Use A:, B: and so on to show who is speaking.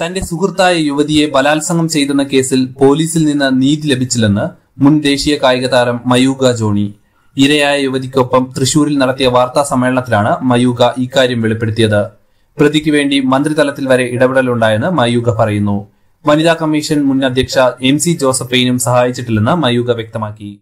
A: തന്റെ സുഹൃത്തായ യുവതിയെ ബലാത്സംഗം ചെയ്തെന്ന കേസിൽ പോലീസിൽ നിന്ന് നീതി ലഭിച്ചില്ലെന്ന് മുൻ ദേശീയ കായിക താരം മയൂക ജോണി ഇരയായ യുവതിക്കൊപ്പം തൃശൂരിൽ നടത്തിയ വാർത്താ സമ്മേളനത്തിലാണ് മയൂക ഇക്കാര്യം വെളിപ്പെടുത്തിയത് പ്രതിക്ക് വേണ്ടി മന്ത്രിതലത്തിൽ വരെ ഇടപെടലുണ്ടായെന്ന് മയൂക പറയുന്നു വനിതാ കമ്മീഷൻ മുൻ അധ്യക്ഷ എം സി ജോസഫൈനും സഹായിച്ചിട്ടില്ലെന്ന് മയൂക വ്യക്തമാക്കി